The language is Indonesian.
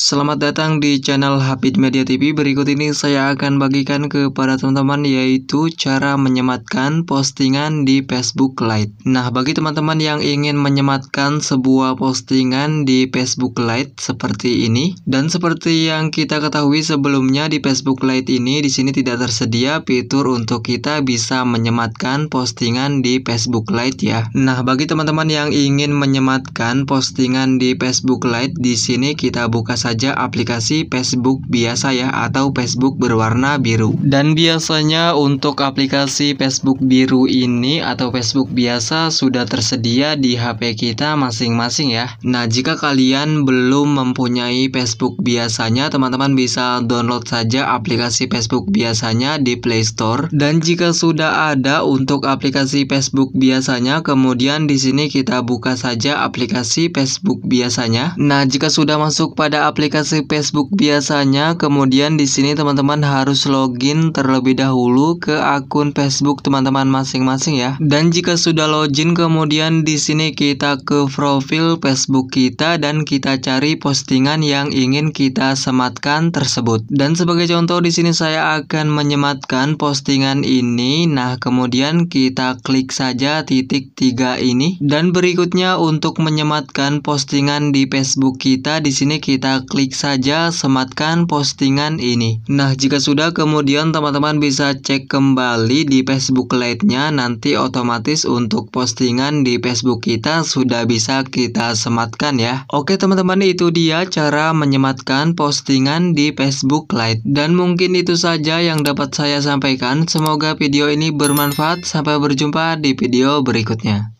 Selamat datang di channel Habit Media TV. Berikut ini saya akan bagikan kepada teman-teman yaitu cara menyematkan postingan di Facebook Lite. Nah, bagi teman-teman yang ingin menyematkan sebuah postingan di Facebook Lite seperti ini dan seperti yang kita ketahui sebelumnya di Facebook Lite ini di sini tidak tersedia fitur untuk kita bisa menyematkan postingan di Facebook Lite ya. Nah, bagi teman-teman yang ingin menyematkan postingan di Facebook Lite di sini kita buka saja saja aplikasi Facebook biasa ya atau Facebook berwarna biru. Dan biasanya untuk aplikasi Facebook biru ini atau Facebook biasa sudah tersedia di HP kita masing-masing ya. Nah, jika kalian belum mempunyai Facebook biasanya, teman-teman bisa download saja aplikasi Facebook biasanya di Play Store. Dan jika sudah ada untuk aplikasi Facebook biasanya, kemudian di sini kita buka saja aplikasi Facebook biasanya. Nah, jika sudah masuk pada aplikasi Facebook biasanya. Kemudian di sini teman-teman harus login terlebih dahulu ke akun Facebook teman-teman masing-masing ya. Dan jika sudah login kemudian di sini kita ke profil Facebook kita dan kita cari postingan yang ingin kita sematkan tersebut. Dan sebagai contoh di sini saya akan menyematkan postingan ini. Nah, kemudian kita klik saja titik tiga ini dan berikutnya untuk menyematkan postingan di Facebook kita di sini kita klik saja sematkan postingan ini. Nah, jika sudah kemudian teman-teman bisa cek kembali di Facebook Lite-nya nanti otomatis untuk postingan di Facebook kita sudah bisa kita sematkan ya. Oke teman-teman itu dia cara menyematkan postingan di Facebook Lite. Dan mungkin itu saja yang dapat saya sampaikan. Semoga video ini bermanfaat. Sampai berjumpa di video berikutnya.